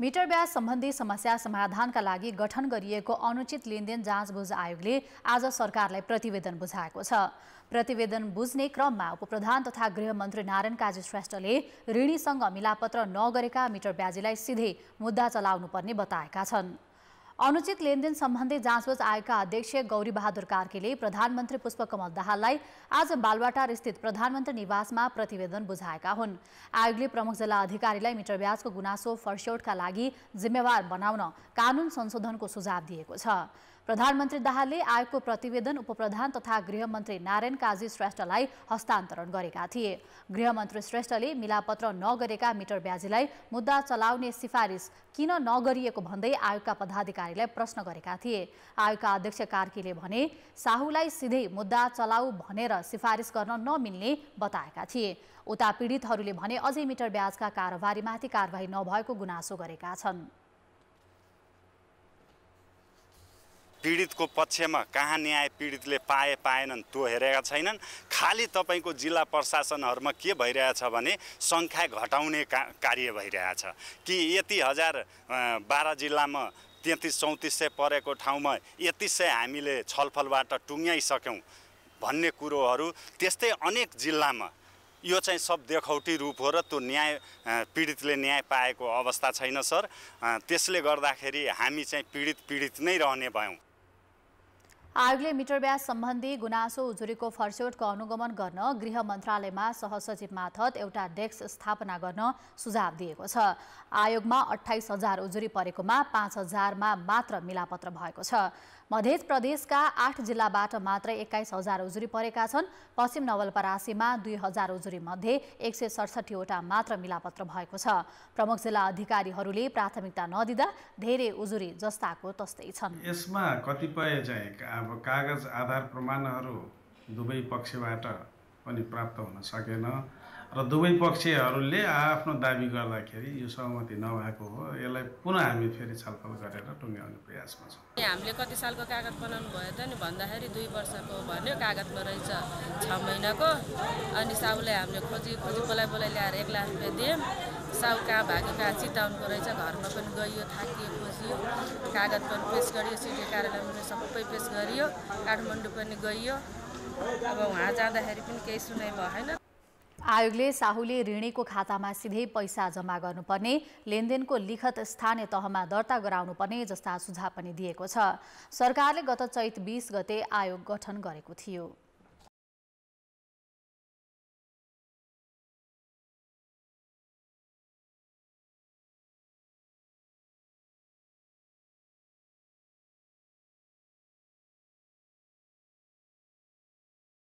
metre ब्याज सम्बन्धी समस्या समाधानका लागि गठन गरिएको अनुचित लेनदेन जाँचबुझ आयोगले आज सरकारलाई प्रतिवेदन बुझाएको छ प्रतिवेदन बुझ्ने क्रममा उपप्रधान तथा गृहमन्त्री नारायण काजी श्रेष्ठले ऋणीसँग मिलापत्र नगरेका मिटर ब्याजीलाई सिधै मुद्दा चलाउनुपर्ने बताएका छन् अनुचित लेनदेन सम्बन्धी जाँचबुझ आयोगका अध्यक्ष गौरी बहादुर कार्कीले प्रधानमन्त्री पुष्पकमल दाहाललाई आज बालवाटार स्थित प्रधानमन्त्री निवासमा प्रतिवेदन बुझाएका हुन् आयोगले प्रमुख जिल्ला अधिकारीलाई मिटर ब्याजको गुनासो फर्स्यौटका लागि जिम्मेवार बनाउन कानून संशोधनको सुझाव दिएको छ प्रधानमन्त्री दाहालले आयोगको प्रतिवेदन उपप्रधान तथा गृहमन्त्री नारायण काजी श्रेष्ठलाई हस्तान्तरण गरेका थिए गृहमन्त्री श्रेष्ठले मिलापत्र नगरेका मिटर ब्याजीलाई मुद्दा चलाउने सिफारिस किन नगरिएको भन्दै आयोगका पदाधिकारीलाई प्रश्न गरेका थिए आयोगका अध्यक्ष कार्कीले भने साहुलाई सिधै मुद्दा चलाऊ भनेर सिफारिस गर्न नमिल्ने बताएका थिए उता पीडितहरूले भने अझै मिटर ब्याजका कारोबारीमाथि कारवाही नभएको गुनासो गरेका छन् पीडितको पक्षमा कहाँ न्याय पीडितले पाए पाएनन् त्यो हेरेका छैनन् खालि तपाईँको जिल्ला प्रशासनहरूमा के भइरहेछ भने सङ्ख्या घटाउने का कार्य भइरहेछ कि यति हजार बाह्र जिल्लामा तेत्तिस चौतिस सय परेको ठाउँमा यति सय हामीले छलफलबाट टुङ्ग्याइसक्यौँ भन्ने कुरोहरू त्यस्तै अनेक जिल्लामा यो चाहिँ सब देखौटी रूप हो र त्यो न्याय पीडितले न्याय पाएको अवस्था छैन सर त्यसले गर्दाखेरि हामी चाहिँ पीडित पीडित नै रहने भयौँ आयोगले मिटर ब्याज सम्बन्धी गुनासो उजुरीको फर्स्यौटको अनुगमन गर्न गृह मन्त्रालयमा सहसचिव मार्फत एउटा डेस्क स्थापना गर्न सुझाव दिएको छ आयोगमा अठाइस हजार उजुरी परेकोमा पाँच हजारमा मात्र मिलापत्र भएको छ मध्य प्रदेशका आठ जिल्लाबाट मात्र एक्काइस हजार उजुरी परेका छन् पश्चिम नवलपरासीमा दुई हजार उजुरी मध्ये एक सय सडसठीवटा मात्र मिलापत्र भएको छ प्रमुख जिल्ला अधिकारीहरूले प्राथमिकता नदिँदा धेरै उजुरी जस्ताको तस्तै छन् यसमा कतिपय चाहिँ अब कागज आधार प्रमाणहरू दुवै पक्षबाट पनि प्राप्त हुन सकेन र दुवै पक्षहरूले आफ्नो दाबी गर्दाखेरि यो सहमति नभएको हो यसलाई पुनः हामी फेरि छलफल गरेर टुङ्ग्याउने प्रयासमा छौँ हामीले कति सालको कागज बनाउनु भयो त नि भन्दाखेरि दुई वर्षको भन्यो कागजमा रहेछ छ महिनाको अनि साबुले हामीले खोजी खोजी बोलाइ बोलाइ ल्याएर एक लाख रुपियाँ दियौँ साउका भागेका चिताउनुको रहेछ घरमा पनि गइयो थाकियो खोजियो कागज पनि पेस गरियो सिटी कार्यालयमा पनि सबै पेस गरियो काठमाडौँ पनि गइयो अब उहाँ जाँदाखेरि पनि केही सुनाइ भएन आयोगले साहुले ऋणीको खातामा सिधै पैसा जम्मा गर्नुपर्ने लेनदेनको लिखत स्थानीय तहमा दर्ता गराउनुपर्ने जस्ता सुझाव पनि दिएको छ सरकारले गत चैत बिस गते आयोग गठन गरेको थियो